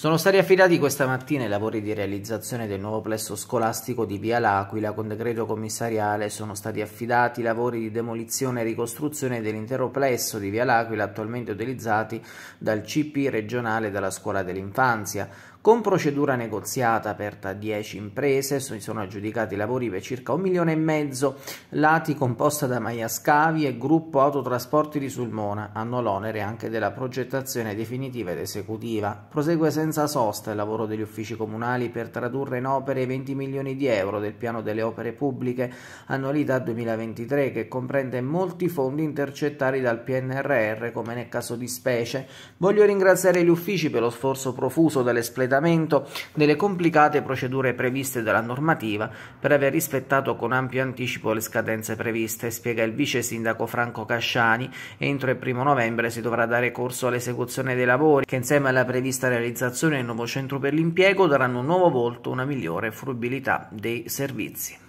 Sono stati affidati questa mattina i lavori di realizzazione del nuovo plesso scolastico di Via L'Aquila. Con decreto commissariale sono stati affidati i lavori di demolizione e ricostruzione dell'intero plesso di Via L'Aquila attualmente utilizzati dal CP regionale della scuola dell'infanzia. Con procedura negoziata aperta a 10 imprese, si sono aggiudicati lavori per circa un milione e mezzo, lati composta da Maiascavi e Gruppo Autotrasporti di Sulmona, hanno l'onere anche della progettazione definitiva ed esecutiva. Prosegue senza sosta il lavoro degli uffici comunali per tradurre in opere i 20 milioni di euro del piano delle opere pubbliche annualità 2023 che comprende molti fondi intercettati dal PNRR come nel caso di specie. Voglio ringraziare gli uffici per lo sforzo profuso dall'espletamento completamento delle complicate procedure previste dalla normativa per aver rispettato con ampio anticipo le scadenze previste, spiega il vice sindaco Franco Casciani. Entro il primo novembre si dovrà dare corso all'esecuzione dei lavori che insieme alla prevista realizzazione del nuovo centro per l'impiego daranno un nuovo volto, una migliore fruibilità dei servizi.